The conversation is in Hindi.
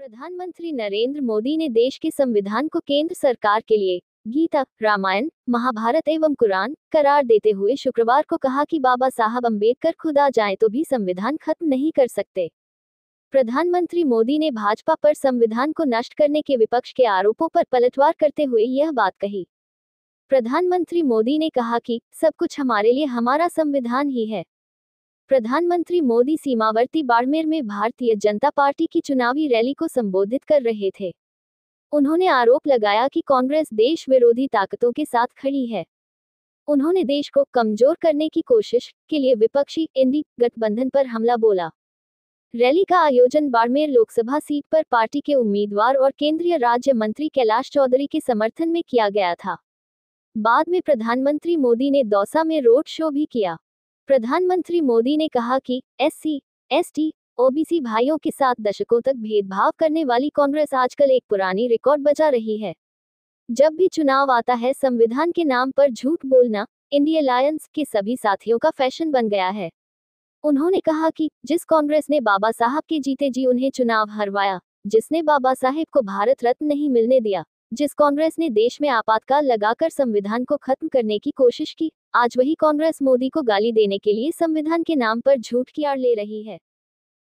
प्रधानमंत्री नरेंद्र मोदी ने देश के संविधान को केंद्र सरकार के लिए गीता रामायण महाभारत एवं कुरान करार देते हुए शुक्रवार को कहा कि बाबा साहब अंबेडकर खुद आ जाए तो भी संविधान खत्म नहीं कर सकते प्रधानमंत्री मोदी ने भाजपा पर संविधान को नष्ट करने के विपक्ष के आरोपों पर पलटवार करते हुए यह बात कही प्रधानमंत्री मोदी ने कहा कि सब कुछ हमारे लिए हमारा संविधान ही है प्रधानमंत्री मोदी सीमावर्ती बाड़मेर में भारतीय जनता पार्टी की चुनावी रैली को संबोधित कर रहे थे उन्होंने आरोप लगाया कि कांग्रेस देश विरोधी ताकतों के साथ खड़ी है उन्होंने देश को कमजोर करने की कोशिश के लिए विपक्षी इंडी गठबंधन पर हमला बोला रैली का आयोजन बाड़मेर लोकसभा सीट पर पार्टी के उम्मीदवार और केंद्रीय राज्य मंत्री कैलाश चौधरी के समर्थन में किया गया था बाद में प्रधानमंत्री मोदी ने दौसा में रोड शो भी किया प्रधानमंत्री मोदी ने कहा कि एससी, एसटी, ओबीसी भाइयों के साथ दशकों तक भेदभाव करने वाली कांग्रेस आजकल एक पुरानी रिकॉर्ड बजा रही है जब भी चुनाव आता है संविधान के नाम पर झूठ बोलना इंडिया अलायंस के सभी साथियों का फैशन बन गया है उन्होंने कहा कि जिस कांग्रेस ने बाबा साहब के जीते जी उन्हें चुनाव हरवाया जिसने बाबा साहेब को भारत रत्न नहीं मिलने दिया जिस कांग्रेस ने देश में आपातकाल लगाकर संविधान को खत्म करने की कोशिश की आज वही कांग्रेस मोदी को गाली देने के लिए संविधान के नाम पर झूठ की आड़ ले रही है